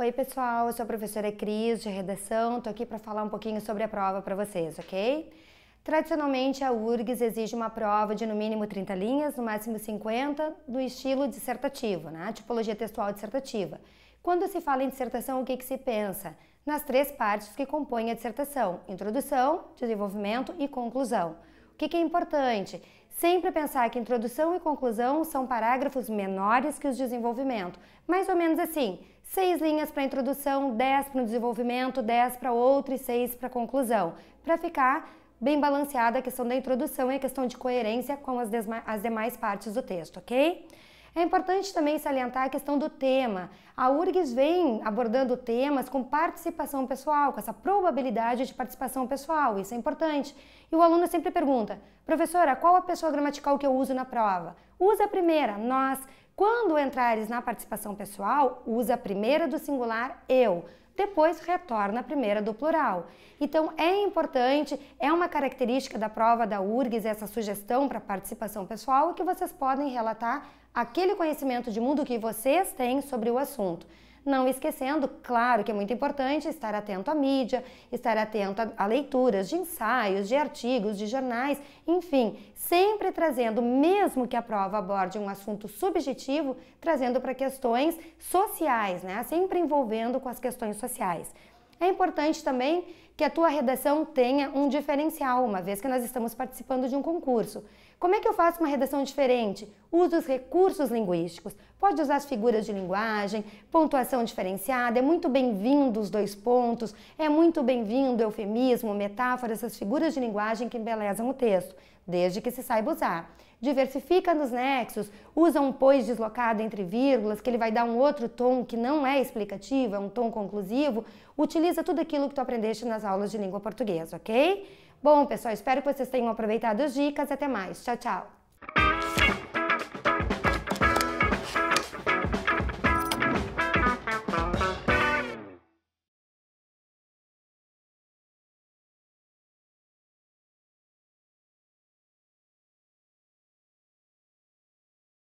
Oi, pessoal, eu sou a professora Cris, de redação. Estou aqui para falar um pouquinho sobre a prova para vocês, ok? Tradicionalmente, a URGS exige uma prova de no mínimo 30 linhas, no máximo 50, do estilo dissertativo, né? tipologia textual dissertativa. Quando se fala em dissertação, o que, que se pensa? Nas três partes que compõem a dissertação: introdução, desenvolvimento e conclusão. O que, que é importante? Sempre pensar que introdução e conclusão são parágrafos menores que os desenvolvimento, mais ou menos assim. Seis linhas para introdução, dez para o desenvolvimento, dez para outro e seis para conclusão, para ficar bem balanceada a questão da introdução e a questão de coerência com as, as demais partes do texto, ok? É importante também salientar a questão do tema. A URGS vem abordando temas com participação pessoal, com essa probabilidade de participação pessoal, isso é importante. E o aluno sempre pergunta, professora, qual a pessoa gramatical que eu uso na prova? Usa a primeira, nós. Quando entrares na participação pessoal, usa a primeira do singular eu, depois retorna a primeira do plural. Então é importante, é uma característica da prova da URGS essa sugestão para participação pessoal que vocês podem relatar aquele conhecimento de mundo que vocês têm sobre o assunto. Não esquecendo, claro que é muito importante estar atento à mídia, estar atento a, leituras de ensaios, de artigos, de jornais, enfim, sempre trazendo, mesmo que a prova aborde um assunto subjetivo, trazendo para questões sociais, né? Sempre envolvendo com as questões sociais. É importante também que a tua redação tenha um diferencial, uma vez que nós estamos participando de um concurso. Como é que eu faço uma redação diferente? usa os recursos linguísticos, pode usar as figuras de linguagem, pontuação diferenciada, é muito bem-vindo os dois pontos, é muito bem-vindo eufemismo, metáfora, essas figuras de linguagem que embelezam o texto, desde que se saiba usar. Diversifica nos nexos, usa um pois deslocado entre vírgulas, que ele vai dar um outro tom que não é explicativo, é um tom conclusivo. Utiliza tudo aquilo que tu aprendeste nas aulas de língua portuguesa, ok? Bom, pessoal, espero que vocês tenham aproveitado as dicas. Até mais. Tchau, tchau.